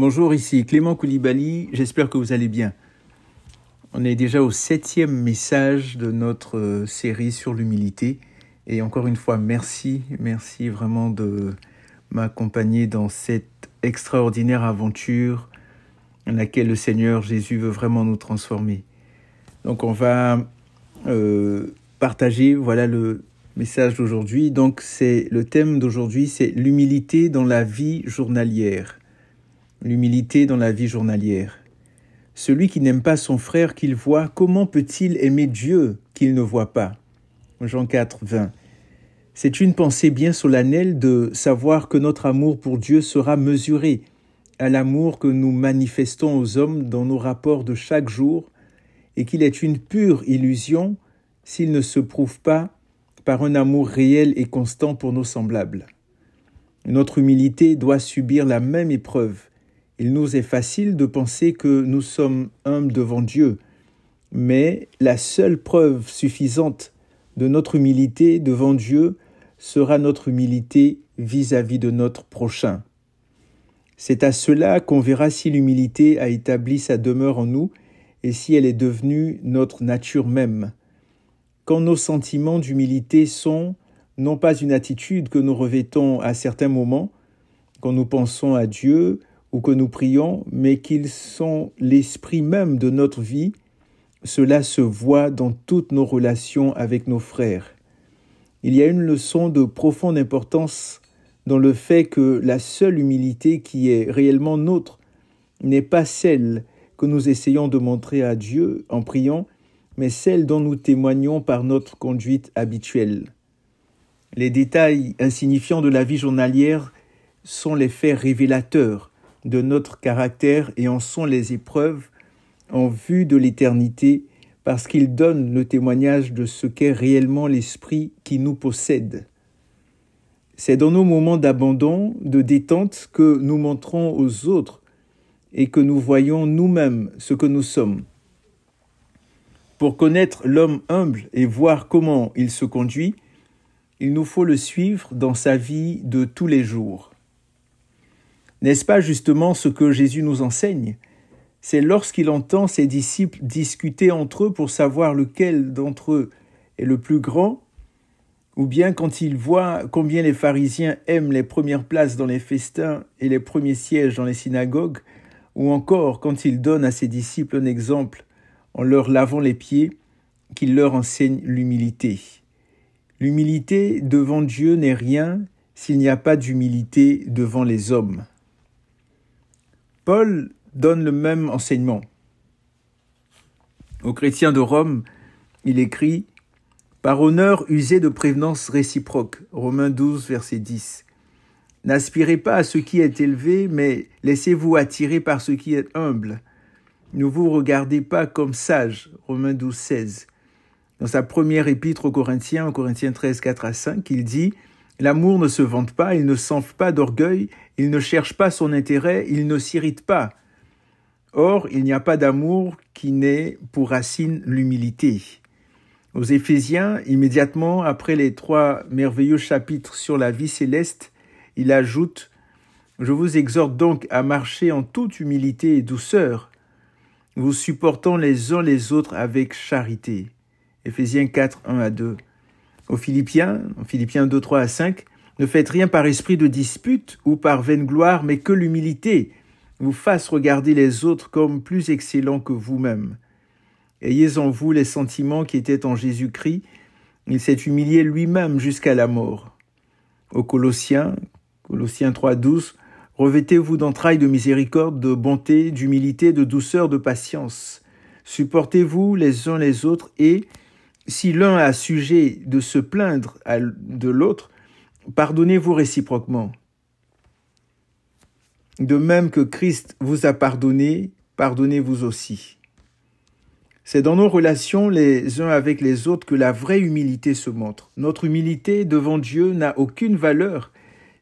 Bonjour, ici Clément Koulibaly, j'espère que vous allez bien. On est déjà au septième message de notre euh, série sur l'humilité. Et encore une fois, merci, merci vraiment de m'accompagner dans cette extraordinaire aventure dans laquelle le Seigneur Jésus veut vraiment nous transformer. Donc on va euh, partager, voilà le message d'aujourd'hui. Donc c'est le thème d'aujourd'hui, c'est l'humilité dans la vie journalière l'humilité dans la vie journalière. Celui qui n'aime pas son frère qu'il voit, comment peut-il aimer Dieu qu'il ne voit pas Jean 4, 20. C'est une pensée bien solennelle de savoir que notre amour pour Dieu sera mesuré à l'amour que nous manifestons aux hommes dans nos rapports de chaque jour et qu'il est une pure illusion s'il ne se prouve pas par un amour réel et constant pour nos semblables. Notre humilité doit subir la même épreuve il nous est facile de penser que nous sommes humbles devant Dieu, mais la seule preuve suffisante de notre humilité devant Dieu sera notre humilité vis-à-vis de notre prochain. C'est à cela qu'on verra si l'humilité a établi sa demeure en nous et si elle est devenue notre nature même. Quand nos sentiments d'humilité sont non pas une attitude que nous revêtons à certains moments, quand nous pensons à Dieu, ou que nous prions, mais qu'ils sont l'esprit même de notre vie, cela se voit dans toutes nos relations avec nos frères. Il y a une leçon de profonde importance dans le fait que la seule humilité qui est réellement nôtre n'est pas celle que nous essayons de montrer à Dieu en priant, mais celle dont nous témoignons par notre conduite habituelle. Les détails insignifiants de la vie journalière sont les faits révélateurs de notre caractère et en sont les épreuves en vue de l'éternité, parce qu'ils donnent le témoignage de ce qu'est réellement l'Esprit qui nous possède. C'est dans nos moments d'abandon, de détente, que nous montrons aux autres et que nous voyons nous-mêmes ce que nous sommes. Pour connaître l'homme humble et voir comment il se conduit, il nous faut le suivre dans sa vie de tous les jours. N'est-ce pas justement ce que Jésus nous enseigne C'est lorsqu'il entend ses disciples discuter entre eux pour savoir lequel d'entre eux est le plus grand, ou bien quand il voit combien les pharisiens aiment les premières places dans les festins et les premiers sièges dans les synagogues, ou encore quand il donne à ses disciples un exemple en leur lavant les pieds, qu'il leur enseigne l'humilité. L'humilité devant Dieu n'est rien s'il n'y a pas d'humilité devant les hommes. Paul donne le même enseignement. Aux chrétiens de Rome, il écrit Par honneur, usez de prévenance réciproque. Romains 12, verset 10. N'aspirez pas à ce qui est élevé, mais laissez-vous attirer par ce qui est humble. Ne vous regardez pas comme sage. Romains 12, 16. Dans sa première épître aux Corinthiens, aux Corinthiens 13, 4 à 5, il dit L'amour ne se vante pas, il ne s'enfle pas d'orgueil, il ne cherche pas son intérêt, il ne s'irrite pas. Or, il n'y a pas d'amour qui n'ait pour racine l'humilité. Aux Éphésiens, immédiatement après les trois merveilleux chapitres sur la vie céleste, il ajoute Je vous exhorte donc à marcher en toute humilité et douceur, vous supportant les uns les autres avec charité. Éphésiens 4, 1 à 2 aux Philippiens, en Philippiens 2, 3 à 5, ne faites rien par esprit de dispute ou par vaine gloire, mais que l'humilité vous fasse regarder les autres comme plus excellents que vous-même. Ayez en vous les sentiments qui étaient en Jésus-Christ, il s'est humilié lui-même jusqu'à la mort. Aux Colossiens, Colossiens 3, 12, Revêtez-vous d'entrailles de miséricorde, de bonté, d'humilité, de douceur, de patience. Supportez-vous les uns les autres et si l'un a sujet de se plaindre de l'autre, pardonnez-vous réciproquement. De même que Christ vous a pardonné, pardonnez-vous aussi. C'est dans nos relations les uns avec les autres que la vraie humilité se montre. Notre humilité devant Dieu n'a aucune valeur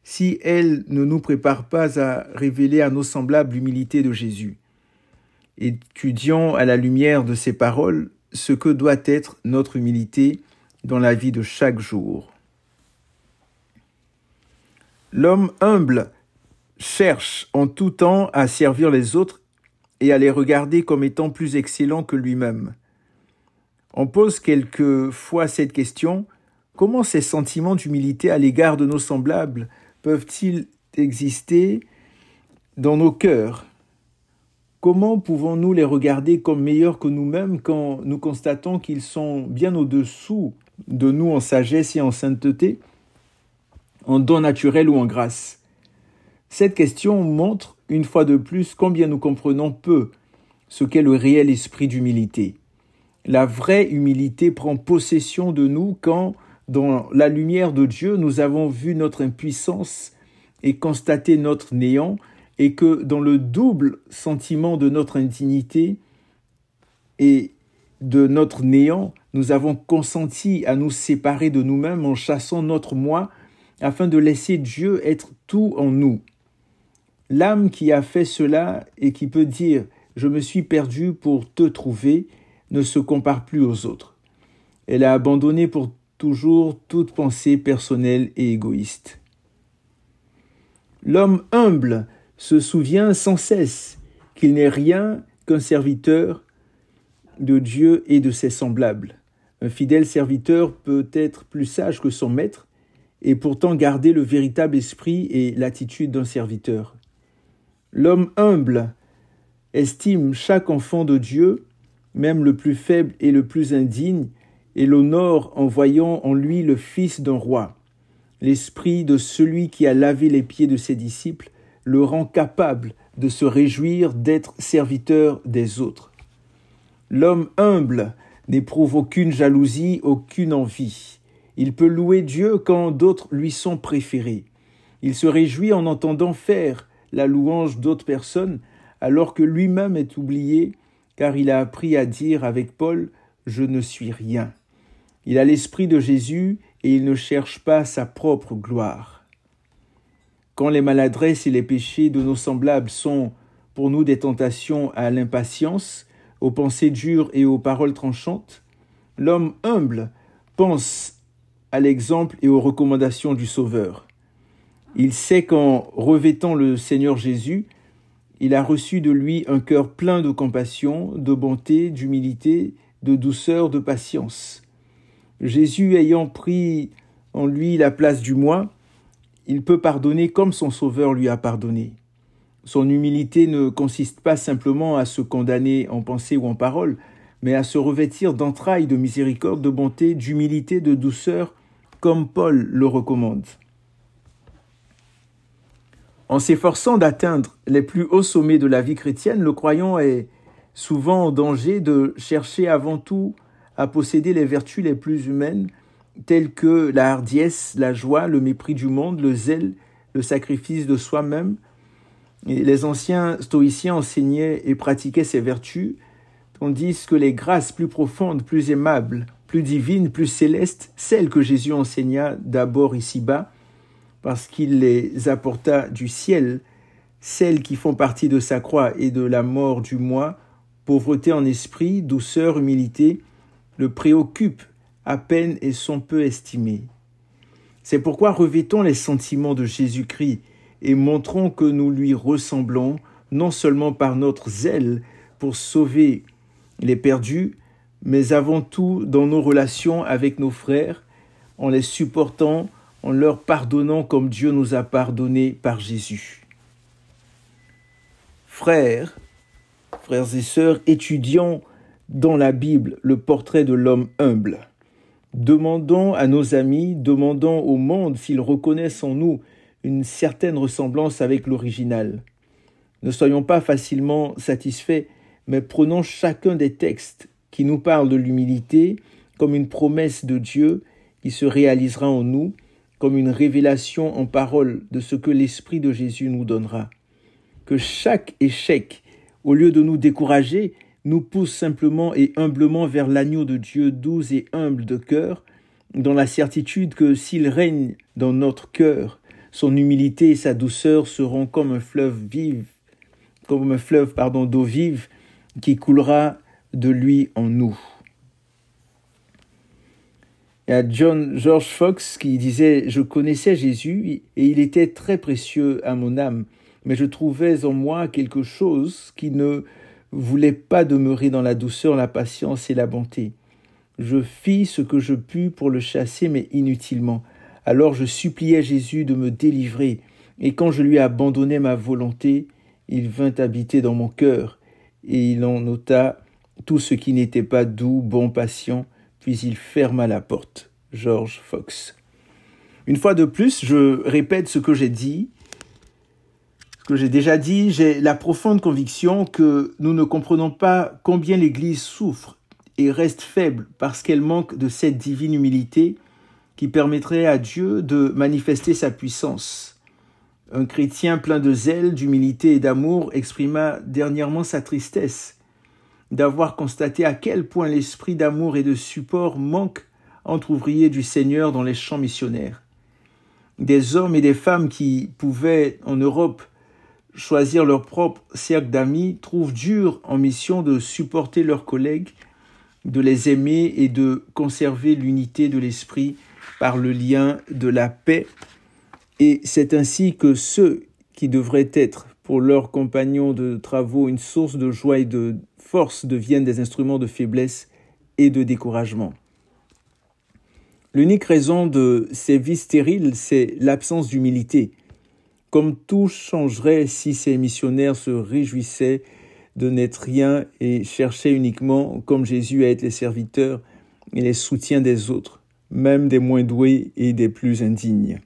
si elle ne nous prépare pas à révéler à nos semblables l'humilité de Jésus. Étudions à la lumière de ses paroles ce que doit être notre humilité dans la vie de chaque jour. L'homme humble cherche en tout temps à servir les autres et à les regarder comme étant plus excellents que lui-même. On pose quelquefois cette question comment ces sentiments d'humilité à l'égard de nos semblables peuvent-ils exister dans nos cœurs Comment pouvons-nous les regarder comme meilleurs que nous-mêmes quand nous constatons qu'ils sont bien au-dessous de nous en sagesse et en sainteté, en don naturel ou en grâce Cette question montre une fois de plus combien nous comprenons peu ce qu'est le réel esprit d'humilité. La vraie humilité prend possession de nous quand, dans la lumière de Dieu, nous avons vu notre impuissance et constaté notre néant, et que dans le double sentiment de notre intimité et de notre néant, nous avons consenti à nous séparer de nous-mêmes en chassant notre moi afin de laisser Dieu être tout en nous. L'âme qui a fait cela et qui peut dire Je me suis perdu pour te trouver ne se compare plus aux autres. Elle a abandonné pour toujours toute pensée personnelle et égoïste. L'homme humble se souvient sans cesse qu'il n'est rien qu'un serviteur de Dieu et de ses semblables. Un fidèle serviteur peut être plus sage que son maître et pourtant garder le véritable esprit et l'attitude d'un serviteur. L'homme humble estime chaque enfant de Dieu, même le plus faible et le plus indigne, et l'honore en voyant en lui le fils d'un roi. L'esprit de celui qui a lavé les pieds de ses disciples le rend capable de se réjouir d'être serviteur des autres. L'homme humble n'éprouve aucune jalousie, aucune envie. Il peut louer Dieu quand d'autres lui sont préférés. Il se réjouit en entendant faire la louange d'autres personnes alors que lui-même est oublié car il a appris à dire avec Paul Je ne suis rien. Il a l'esprit de Jésus et il ne cherche pas sa propre gloire quand les maladresses et les péchés de nos semblables sont pour nous des tentations à l'impatience, aux pensées dures et aux paroles tranchantes, l'homme humble pense à l'exemple et aux recommandations du Sauveur. Il sait qu'en revêtant le Seigneur Jésus, il a reçu de lui un cœur plein de compassion, de bonté, d'humilité, de douceur, de patience. Jésus ayant pris en lui la place du moi, il peut pardonner comme son Sauveur lui a pardonné. Son humilité ne consiste pas simplement à se condamner en pensée ou en parole, mais à se revêtir d'entrailles, de miséricorde, de bonté, d'humilité, de douceur, comme Paul le recommande. En s'efforçant d'atteindre les plus hauts sommets de la vie chrétienne, le croyant est souvent en danger de chercher avant tout à posséder les vertus les plus humaines, telles que la hardiesse, la joie, le mépris du monde, le zèle, le sacrifice de soi-même. Les anciens stoïciens enseignaient et pratiquaient ces vertus, tandis que les grâces plus profondes, plus aimables, plus divines, plus célestes, celles que Jésus enseigna d'abord ici-bas, parce qu'il les apporta du ciel, celles qui font partie de sa croix et de la mort du moi, pauvreté en esprit, douceur, humilité, le préoccupent, à peine et sont peu estimés. C'est pourquoi revêtons les sentiments de Jésus-Christ et montrons que nous lui ressemblons non seulement par notre zèle pour sauver les perdus, mais avant tout dans nos relations avec nos frères, en les supportant, en leur pardonnant comme Dieu nous a pardonnés par Jésus. Frères, frères et sœurs, étudions dans la Bible le portrait de l'homme humble. Demandons à nos amis, demandons au monde s'ils reconnaissent en nous une certaine ressemblance avec l'original. Ne soyons pas facilement satisfaits, mais prenons chacun des textes qui nous parlent de l'humilité comme une promesse de Dieu qui se réalisera en nous, comme une révélation en parole de ce que l'Esprit de Jésus nous donnera. Que chaque échec, au lieu de nous décourager, nous pousse simplement et humblement vers l'agneau de Dieu doux et humble de cœur, dans la certitude que s'il règne dans notre cœur, son humilité et sa douceur seront comme un fleuve vive, comme un fleuve pardon d'eau vive qui coulera de lui en nous. Il y a John George Fox qui disait Je connaissais Jésus et il était très précieux à mon âme, mais je trouvais en moi quelque chose qui ne voulait pas demeurer dans la douceur, la patience et la bonté. Je fis ce que je pus pour le chasser, mais inutilement. Alors je suppliai Jésus de me délivrer, et quand je lui abandonnai ma volonté, il vint habiter dans mon cœur, et il en ôta tout ce qui n'était pas doux, bon, patient, puis il ferma la porte. George Fox. Une fois de plus, je répète ce que j'ai dit, que j'ai déjà dit, j'ai la profonde conviction que nous ne comprenons pas combien l'Église souffre et reste faible parce qu'elle manque de cette divine humilité qui permettrait à Dieu de manifester sa puissance. Un chrétien plein de zèle, d'humilité et d'amour exprima dernièrement sa tristesse d'avoir constaté à quel point l'esprit d'amour et de support manque entre ouvriers du Seigneur dans les champs missionnaires. Des hommes et des femmes qui pouvaient, en Europe, choisir leur propre cercle d'amis, trouve dur en mission de supporter leurs collègues, de les aimer et de conserver l'unité de l'esprit par le lien de la paix. Et c'est ainsi que ceux qui devraient être pour leurs compagnons de travaux une source de joie et de force deviennent des instruments de faiblesse et de découragement. L'unique raison de ces vies stériles, c'est l'absence d'humilité comme tout changerait si ces missionnaires se réjouissaient de n'être rien et cherchaient uniquement, comme Jésus, à être les serviteurs et les soutiens des autres, même des moins doués et des plus indignes.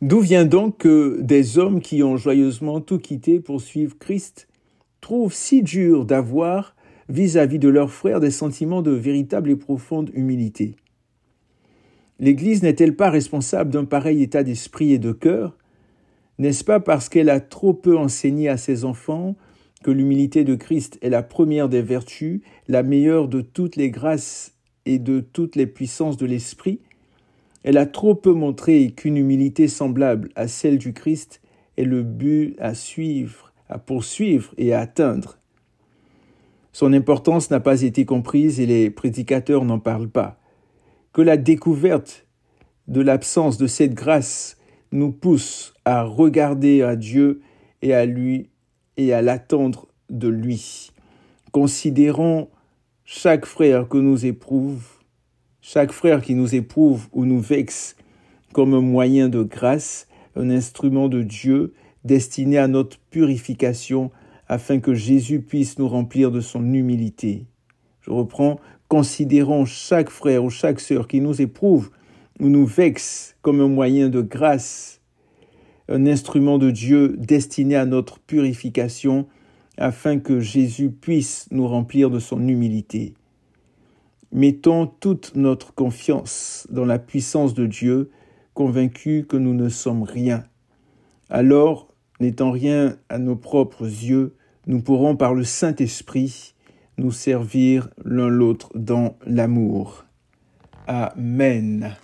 D'où vient donc que des hommes qui ont joyeusement tout quitté pour suivre Christ trouvent si dur d'avoir vis-à-vis de leurs frères des sentiments de véritable et profonde humilité L'Église n'est-elle pas responsable d'un pareil état d'esprit et de cœur N'est-ce pas parce qu'elle a trop peu enseigné à ses enfants que l'humilité de Christ est la première des vertus, la meilleure de toutes les grâces et de toutes les puissances de l'esprit Elle a trop peu montré qu'une humilité semblable à celle du Christ est le but à suivre, à poursuivre et à atteindre. Son importance n'a pas été comprise et les prédicateurs n'en parlent pas que la découverte de l'absence de cette grâce nous pousse à regarder à Dieu et à lui et à l'attendre de lui. Considérons chaque frère que nous éprouve, chaque frère qui nous éprouve ou nous vexe comme un moyen de grâce, un instrument de Dieu destiné à notre purification afin que Jésus puisse nous remplir de son humilité. Je reprends, Considérons chaque frère ou chaque sœur qui nous éprouve ou nous vexe comme un moyen de grâce, un instrument de Dieu destiné à notre purification, afin que Jésus puisse nous remplir de son humilité. Mettons toute notre confiance dans la puissance de Dieu, convaincus que nous ne sommes rien. Alors, n'étant rien à nos propres yeux, nous pourrons par le Saint-Esprit nous servir l'un l'autre dans l'amour. Amen.